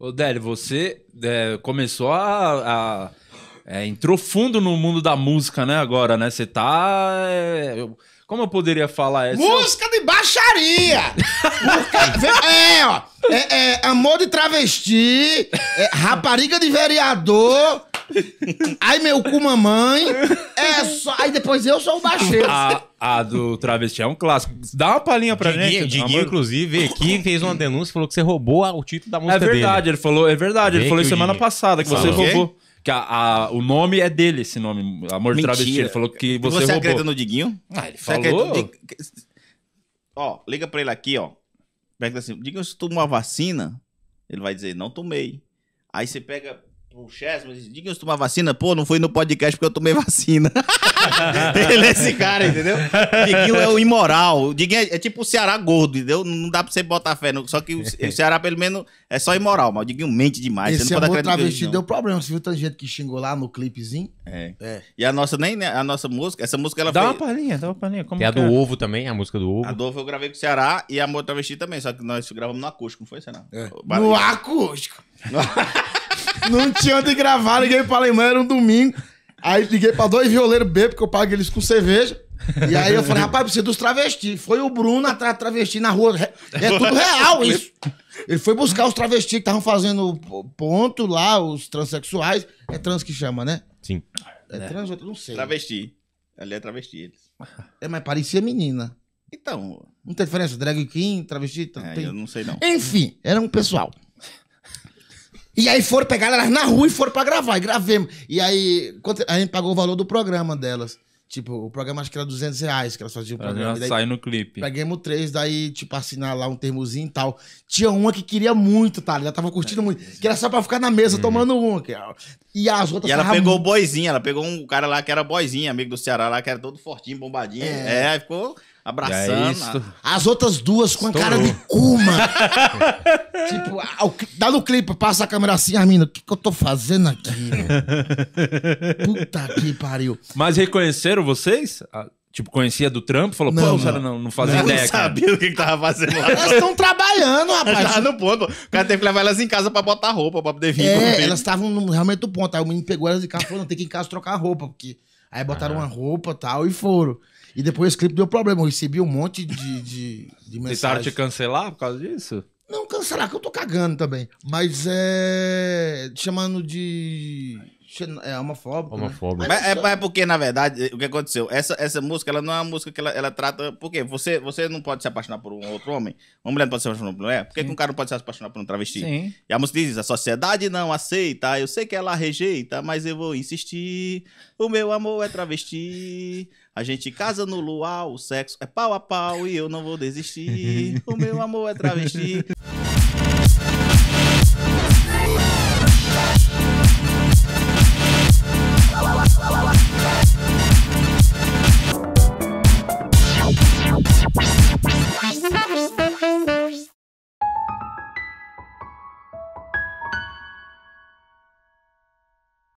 Ô, Délio, você é, começou a. a é, entrou fundo no mundo da música, né? Agora, né? Você tá. É, eu, como eu poderia falar essa? Música de baixaria! é, ó. É, é, amor de travesti, é, rapariga de vereador. Ai, meu cu, mamãe. É só. Aí depois eu sou o baixeiro. A, a do travesti é um clássico. Dá uma palhinha pra Diguinho, gente. Diguinho, amor... inclusive, aqui fez uma denúncia falou que você roubou o título da é música dele. É verdade, dele. ele falou, é verdade. Vê ele falou semana passada que você roubou. Que a, a, o nome é dele, esse nome. Amor Mentira. de travesti. Ele falou que você, você roubou. Você acredita no Diguinho? Ah, ele falou. acredita... Ó, liga pra ele aqui, ó. Pega assim, Diga se tomou uma vacina? Ele vai dizer, não tomei. Aí você pega Pô, Chess, mas diga que eu tomar vacina. Pô, não foi no podcast porque eu tomei vacina. Ele é esse cara, entendeu? Diguinho é o imoral. Diguinho é, é, tipo o Ceará gordo, entendeu? Não dá pra você botar fé. Não. Só que o, o, Ceará, pelo menos, é só imoral. Mas o Diguinho mente demais. Esse você não pode amor travesti deu problema. Você viu tanta gente que xingou lá no clipezinho? É. é. E a nossa, nem né? a nossa música, essa música ela dá foi... Dá uma palhinha, dá uma palhinha. Como Tem a do é? ovo também, a música do ovo. A do ovo eu gravei com o Ceará e a Amor Travesti também. Só que nós gravamos no acústico, não foi, Ceará? É. No acústico! não tinha onde gravar, liguei pra Alemanha, era um domingo. Aí liguei pra dois violeiros b porque eu pago eles com cerveja. E aí eu falei, rapaz, preciso dos travestis. Foi o Bruno atrás travesti na rua. É tudo real isso. Ele foi buscar os travestis que estavam fazendo ponto lá, os transexuais. É trans que chama, né? Sim. É, é, trans, eu não sei. Travesti. Ali é travesti eles. É, mas parecia menina. Então. Não tem diferença? Drag queen, travesti? é, tem... Eu não sei não. Enfim, era um pessoal. E aí foram pegar elas na rua e foram pra gravar. E gravemos. E aí a gente pagou o valor do programa delas. Tipo, o programa acho que era 200 reais que elas faziam o programa. Daí, sai no clipe. Pegamos três, daí, tipo, assinar lá um termozinho e tal. Tinha uma que queria muito, tá? Ela tava curtindo é, muito. Que era só pra ficar na mesa hum. tomando um Que, é e as outras E ela pegou o boizinho, ela pegou um cara lá que era boizinho, amigo do Ceará lá, que era todo fortinho, bombadinho. É, é ficou abraçando. É as outras duas com Estourou. a cara de cuma. tipo, dá no clipe, passa a câmera assim, Armina, o que, que eu tô fazendo aqui? Puta que pariu. Mas reconheceram vocês? Ah, Tipo, conhecia do trampo? Falou, não, pô, não. o cara não, não fazia ideia. Não sabia cara. o que, tava fazendo lá. Elas estão trabalhando, rapaz. Tava no ponto. O cara teve que levar elas em casa pra botar roupa, pra poder vir. É, elas estavam realmente no ponto. Aí o menino pegou elas em casa e falou, não, tem que ir em casa trocar roupa, porque... Aí botaram ah. uma roupa e tal e foram. E depois o clipe deu problema. Eu recebi um monte de, de, de mensagem. Tentaram te cancelar por causa disso? cancelar, que eu tô cagando também. Mas é. chamando de. É homofóbico. Né? Homofóbico. Né? Mas, é, mas é, porque, na verdade, o que aconteceu? Essa, essa música, ela não é uma música que ela, ela trata. Porque você, você não pode se apaixonar por um outro homem. Uma mulher não pode se apaixonar por uma mulher. Por que, que um cara não pode se apaixonar por um travesti? Sim. E a música diz: a sociedade não aceita. Eu sei que ela rejeita, mas eu vou insistir. O meu amor é travesti. A gente casa no luau, o sexo é pau a pau e eu não vou desistir. O meu amor é travesti.